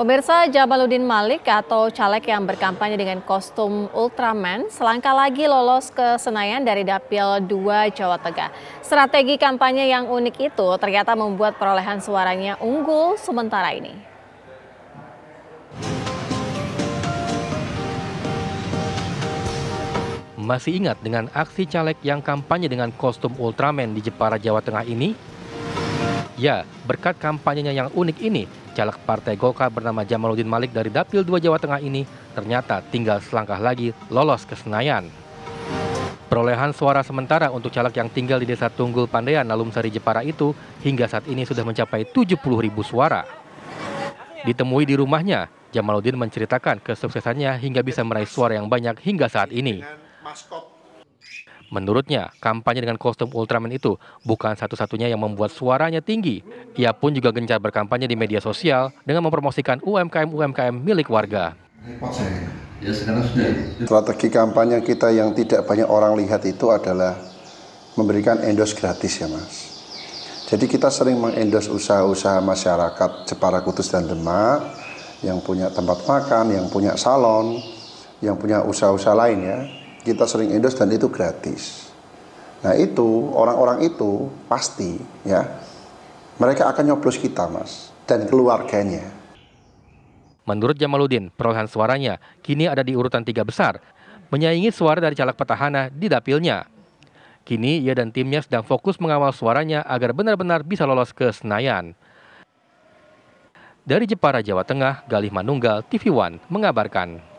Pemirsa Jabaludin Malik atau caleg yang berkampanye dengan kostum Ultraman selangkah lagi lolos ke Senayan dari Dapil 2 Jawa Tengah. Strategi kampanye yang unik itu ternyata membuat perolehan suaranya unggul sementara ini. Masih ingat dengan aksi caleg yang kampanye dengan kostum Ultraman di Jepara Jawa Tengah ini? Ya, berkat kampanyenya yang unik ini, Caleg Partai Golkar bernama Jamaluddin Malik dari Dapil 2 Jawa Tengah ini ternyata tinggal selangkah lagi lolos ke Senayan. Perolehan suara sementara untuk caleg yang tinggal di Desa Tunggul Pandean, Nalumsari Jepara itu hingga saat ini sudah mencapai 70 ribu suara. Ditemui di rumahnya, Jamaluddin menceritakan kesuksesannya hingga bisa meraih suara yang banyak hingga saat ini. Menurutnya, kampanye dengan kostum Ultraman itu bukan satu-satunya yang membuat suaranya tinggi. Ia pun juga gencar berkampanye di media sosial dengan mempromosikan UMKM-UMKM milik warga. Ya, Strategi kampanye kita yang tidak banyak orang lihat itu adalah memberikan endorse gratis ya mas. Jadi kita sering mengendos usaha-usaha masyarakat Jepara Kudus dan Demak yang punya tempat makan, yang punya salon, yang punya usaha-usaha lain ya kita sering endorse dan itu gratis. Nah itu orang-orang itu pasti ya mereka akan nyoblos kita mas dan keluarganya. Menurut Jamaludin perolehan suaranya kini ada di urutan tiga besar, menyaingi suara dari caleg petahana di dapilnya. Kini ia dan timnya sedang fokus mengawal suaranya agar benar-benar bisa lolos ke Senayan. Dari Jepara, Jawa Tengah, Galih Manunggal, TV One mengabarkan.